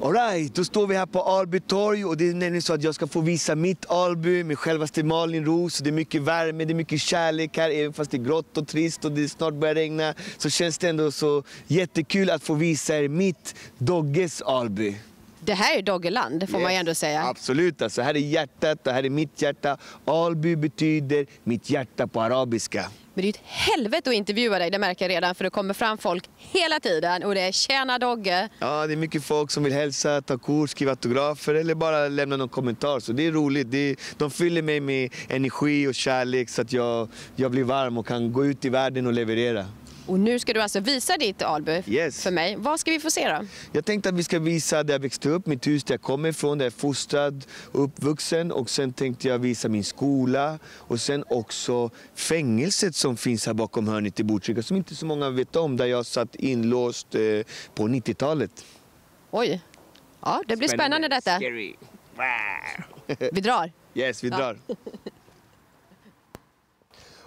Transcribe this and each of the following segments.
Alright, då står vi här på Alby torg och det är nämligen så att jag ska få visa mitt Alby med självaste Malin Ros. Det är mycket värme, det är mycket kärlek här, även fast det är grått och trist och det snart börjar regna så känns det ändå så jättekul att få visa er mitt Dogges Alby. Det här är Doggeland får yes. man ju ändå säga. Absolut, alltså här är hjärtat och här är mitt hjärta. Alby betyder mitt hjärta på arabiska. Men det är ju ett helvete att intervjua dig, det märker jag redan, för det kommer fram folk hela tiden och det är tjena Dogge. Ja, det är mycket folk som vill hälsa, ta kort, skriva autografer eller bara lämna någon kommentar. Så det är roligt. Det är, de fyller mig med energi och kärlek så att jag, jag blir varm och kan gå ut i världen och leverera. Och nu ska du alltså visa ditt Alby yes. för mig. Vad ska vi få se då? Jag tänkte att vi ska visa där jag växte upp, mitt hus där jag kommer ifrån, där jag är fostrad, uppvuxen. Och sen tänkte jag visa min skola och sen också fängelset som finns här bakom hörnet i Botkyrka som inte så många vet om, där jag satt inlåst eh, på 90-talet. Oj. Ja, det blir spännande, spännande detta. Scary. Vi drar. Yes, vi ja. drar.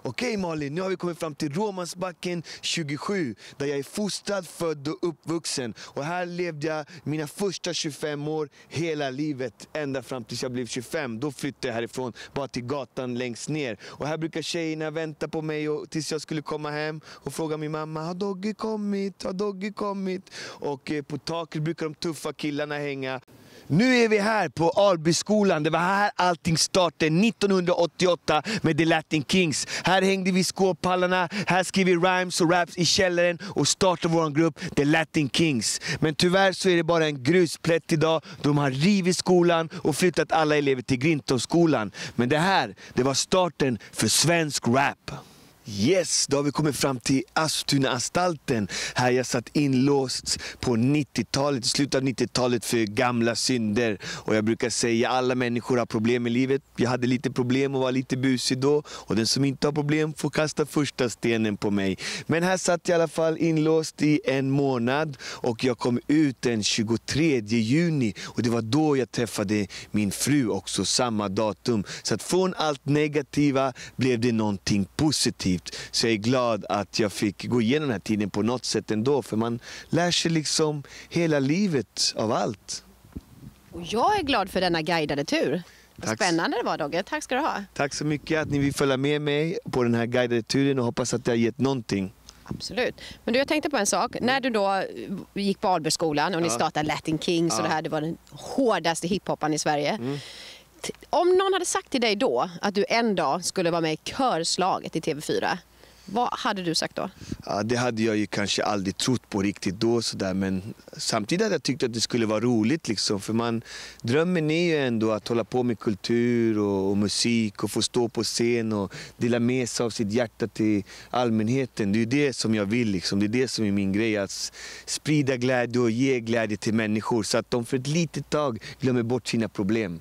Okej okay, Malin, nu har vi kommit fram till Romansbacken 27 där jag är fostrad, född och uppvuxen. Och här levde jag mina första 25 år, hela livet, ända fram tills jag blev 25. Då flyttade jag härifrån, bara till gatan längst ner. Och här brukar tjejerna vänta på mig och, tills jag skulle komma hem och fråga min mamma, har Doggy kommit? Har Doggy kommit? Och eh, på taket brukar de tuffa killarna hänga. Nu är vi här på Albyskolan. Det var här allting startade 1988 med The Latin Kings. Här hängde vi skåpallarna, här skrev vi rhymes och raps i källaren och startade vår grupp The Latin Kings. Men tyvärr så är det bara en grusplätt idag. De har rivit skolan och flyttat alla elever till Grintorpsskolan. Men det här, det var starten för svensk rap. Yes, då har vi kommit fram till Astuna-anstalten. Här jag satt inlåst på 90-talet, slutet av 90-talet för gamla synder. Och jag brukar säga alla människor har problem i livet. Jag hade lite problem och var lite busig då. Och den som inte har problem får kasta första stenen på mig. Men här satt jag i alla fall inlåst i en månad och jag kom ut den 23 juni. Och det var då jag träffade min fru också, samma datum. Så att från allt negativa blev det någonting positivt positivt. Så jag är glad att jag fick gå igenom den här tiden på något sätt ändå. För man lär sig liksom hela livet av allt. Och jag är glad för denna guidade tur. Tack. Spännande det var Dogge, tack ska du ha. Tack så mycket att ni vill följa med mig på den här guidade turen och hoppas att det har gett någonting. Absolut. Men du, jag tänkte på en sak. Mm. När du då eh, gick på Albergsskolan och ja. ni startade Latin Kings ja. och det här, det var den hårdaste hiphopparen i Sverige. Mm om någon hade sagt till dig då att du en dag skulle vara med i Körslaget i TV4, vad hade du sagt då? Ja, det hade jag ju kanske aldrig trott på riktigt då. Så där. Men samtidigt hade jag tyckt att det skulle vara roligt. Liksom. För man, drömmen är ju ändå att hålla på med kultur och, och, musik och få stå på scen och dela med sig av sitt hjärta till allmänheten. Det är ju det som jag vill. Liksom. Det är det som är min grej. Att sprida glädje och ge glädje till människor så att de för ett litet tag glömmer bort sina problem.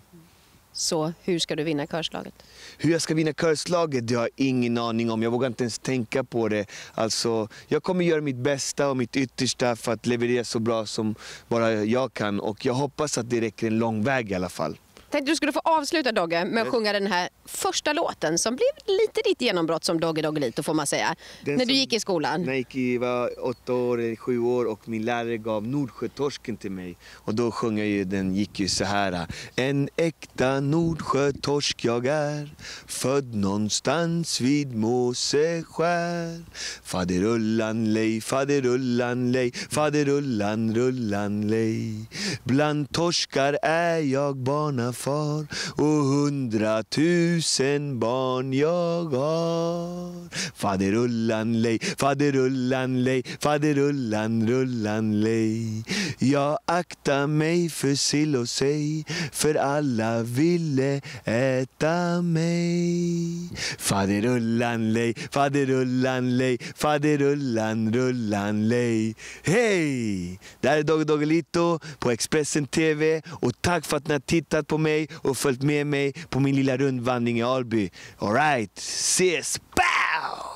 Så hur ska du vinna körslaget? Hur jag ska vinna körslaget det har jag ingen aning om. Jag vågar inte ens tänka på det. Alltså, jag kommer göra mitt bästa och mitt yttersta för att leverera så bra som bara jag kan. Och jag hoppas att det räcker en lång väg i alla fall. Tänkte du skulle få avsluta Dogge med att sjunga den här första låten som blev lite ditt genombrott som Dogge Doggelito får man säga. Den när du gick i skolan. När jag gick i, var åtta år eller sju år och min lärare gav Nordsjötorsken till mig. Och då sjöng ju, den gick ju så här. En äkta Nordsjötorsk jag är Född någonstans vid Måseskär Faderullan lej, faderullan lej Faderullan rullan lej Bland torskar är jag barnafar far och hundratusen barn jag har. Faderullan lej, faderullan lej, faderullan rullan lej. Jag aktar mig för sill och sej, för alla ville äta mig. Faderullan lej, faderullan lej, faderullan rullan lej. Hej! Det här är Dogge Doggelito på Expressen TV och tack för att ni har tittat på mig mig och följt med mig på min lilla rundvandring i Alby. Alright, ses! Pow!